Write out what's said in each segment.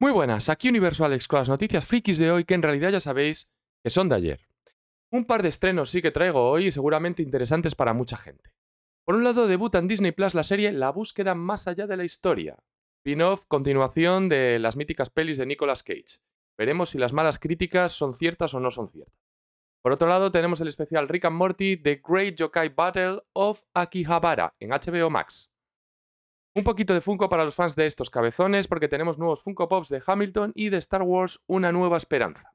Muy buenas, aquí Universal Alex con las noticias frikis de hoy que en realidad ya sabéis que son de ayer. Un par de estrenos sí que traigo hoy y seguramente interesantes para mucha gente. Por un lado debuta en Disney Plus la serie La búsqueda más allá de la historia, spin-off continuación de las míticas pelis de Nicolas Cage. Veremos si las malas críticas son ciertas o no son ciertas. Por otro lado tenemos el especial Rick and Morty The Great Yokai Battle of Akihabara en HBO Max. Un poquito de Funko para los fans de estos cabezones, porque tenemos nuevos Funko Pops de Hamilton y de Star Wars Una Nueva Esperanza.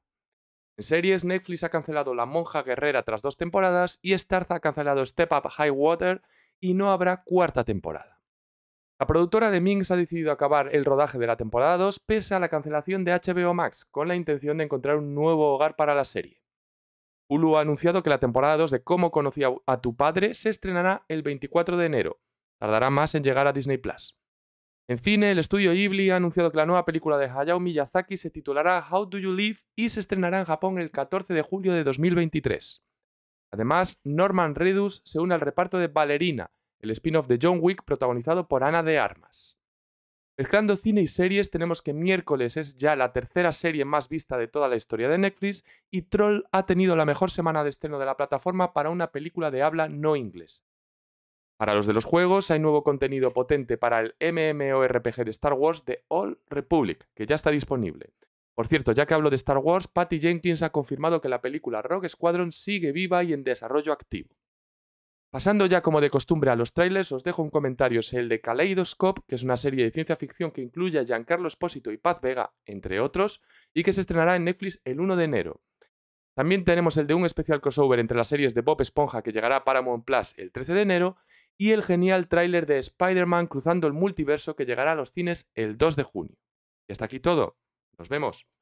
En series, Netflix ha cancelado La Monja Guerrera tras dos temporadas y Starz ha cancelado Step Up High Water y no habrá cuarta temporada. La productora de Minx ha decidido acabar el rodaje de la temporada 2 pese a la cancelación de HBO Max, con la intención de encontrar un nuevo hogar para la serie. Hulu ha anunciado que la temporada 2 de Cómo Conocía a tu padre se estrenará el 24 de enero, Tardará más en llegar a Disney Plus. En cine, el estudio Ghibli ha anunciado que la nueva película de Hayao Miyazaki se titulará How Do You Live y se estrenará en Japón el 14 de julio de 2023. Además, Norman Reedus se une al reparto de Ballerina, el spin-off de John Wick protagonizado por Ana de Armas. Mezclando cine y series, tenemos que miércoles es ya la tercera serie más vista de toda la historia de Netflix y Troll ha tenido la mejor semana de estreno de la plataforma para una película de habla no inglés. Para los de los juegos, hay nuevo contenido potente para el MMORPG de Star Wars The All Republic, que ya está disponible. Por cierto, ya que hablo de Star Wars, Patty Jenkins ha confirmado que la película Rogue Squadron sigue viva y en desarrollo activo. Pasando ya como de costumbre a los trailers, os dejo un comentario sobre el de Kaleidoscope, que es una serie de ciencia ficción que incluye a Giancarlo Espósito y Paz Vega, entre otros, y que se estrenará en Netflix el 1 de enero. También tenemos el de un especial crossover entre las series de Bob Esponja que llegará a Paramount Plus el 13 de enero y el genial tráiler de Spider-Man cruzando el multiverso que llegará a los cines el 2 de junio. Y hasta aquí todo. Nos vemos.